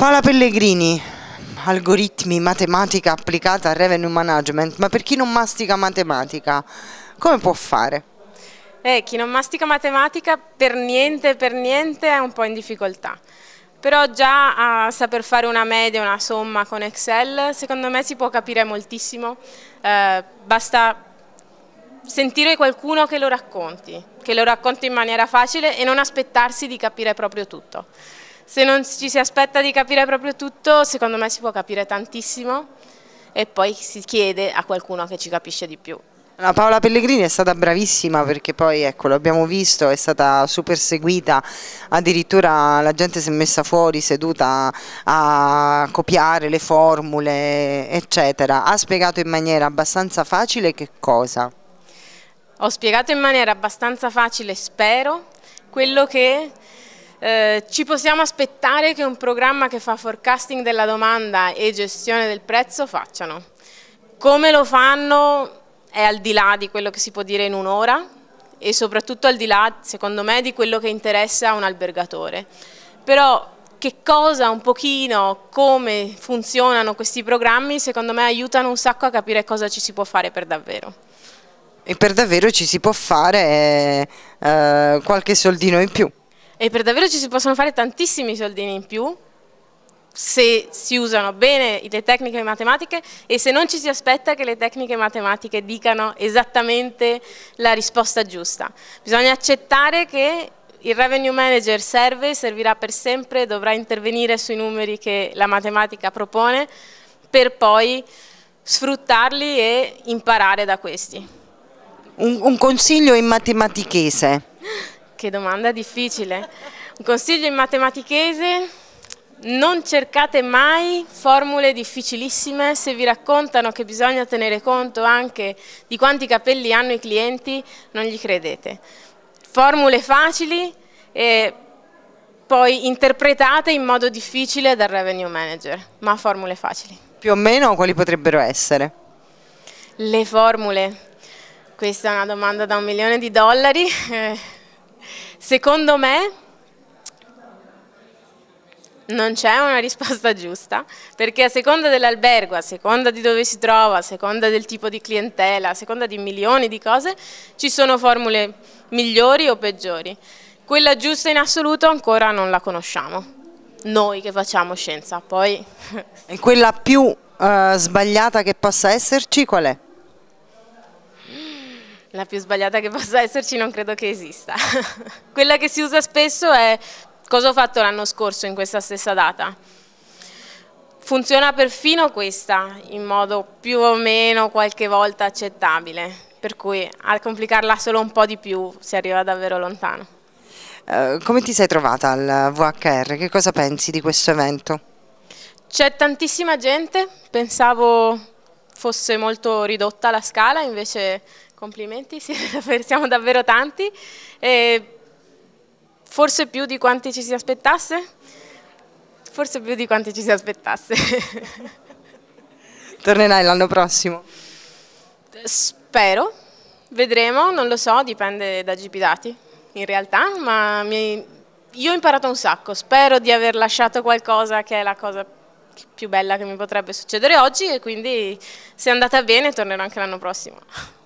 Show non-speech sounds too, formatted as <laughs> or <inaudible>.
Paola Pellegrini, algoritmi, matematica applicata al revenue management, ma per chi non mastica matematica, come può fare? Eh, chi non mastica matematica per niente, per niente è un po' in difficoltà. Però già a saper fare una media, una somma con Excel, secondo me si può capire moltissimo. Eh, basta sentire qualcuno che lo racconti, che lo racconti in maniera facile e non aspettarsi di capire proprio tutto se non ci si aspetta di capire proprio tutto, secondo me si può capire tantissimo e poi si chiede a qualcuno che ci capisce di più. La Paola Pellegrini è stata bravissima perché poi, ecco, l'abbiamo visto, è stata super seguita, addirittura la gente si è messa fuori seduta a copiare le formule, eccetera. Ha spiegato in maniera abbastanza facile che cosa? Ho spiegato in maniera abbastanza facile, spero, quello che eh, ci possiamo aspettare che un programma che fa forecasting della domanda e gestione del prezzo facciano. Come lo fanno è al di là di quello che si può dire in un'ora e soprattutto al di là, secondo me, di quello che interessa a un albergatore. Però che cosa, un pochino, come funzionano questi programmi, secondo me aiutano un sacco a capire cosa ci si può fare per davvero. E per davvero ci si può fare eh, eh qualche soldino in più e per davvero ci si possono fare tantissimi soldini in più se si usano bene le tecniche matematiche e se non ci si aspetta che le tecniche matematiche dicano esattamente la risposta giusta. Bisogna accettare che il revenue manager serve, servirà per sempre, dovrà intervenire sui numeri che la matematica propone per poi sfruttarli e imparare da questi. Un, un consiglio in matematichese? Che domanda difficile. Un consiglio in matematichese? Non cercate mai formule difficilissime, se vi raccontano che bisogna tenere conto anche di quanti capelli hanno i clienti, non gli credete. Formule facili e poi interpretate in modo difficile dal revenue manager, ma formule facili. Più o meno quali potrebbero essere? Le formule. Questa è una domanda da un milione di dollari. <laughs> Secondo me non c'è una risposta giusta, perché a seconda dell'albergo, a seconda di dove si trova, a seconda del tipo di clientela, a seconda di milioni di cose, ci sono formule migliori o peggiori. Quella giusta in assoluto ancora non la conosciamo, noi che facciamo scienza. Poi... E quella più uh, sbagliata che possa esserci qual è? La più sbagliata che possa esserci non credo che esista. <laughs> Quella che si usa spesso è cosa ho fatto l'anno scorso in questa stessa data. Funziona perfino questa in modo più o meno qualche volta accettabile, per cui a complicarla solo un po' di più si arriva davvero lontano. Eh, come ti sei trovata al VHR? Che cosa pensi di questo evento? C'è tantissima gente, pensavo fosse molto ridotta la scala, invece complimenti, <laughs> siamo davvero tanti, eh, forse più di quanti ci si aspettasse, forse più di quanti ci si aspettasse. <laughs> Tornerai l'anno prossimo? Spero, vedremo, non lo so, dipende da Gipidati in realtà, ma mi... io ho imparato un sacco, spero di aver lasciato qualcosa che è la cosa più bella che mi potrebbe succedere oggi e quindi se è andata bene tornerò anche l'anno prossimo.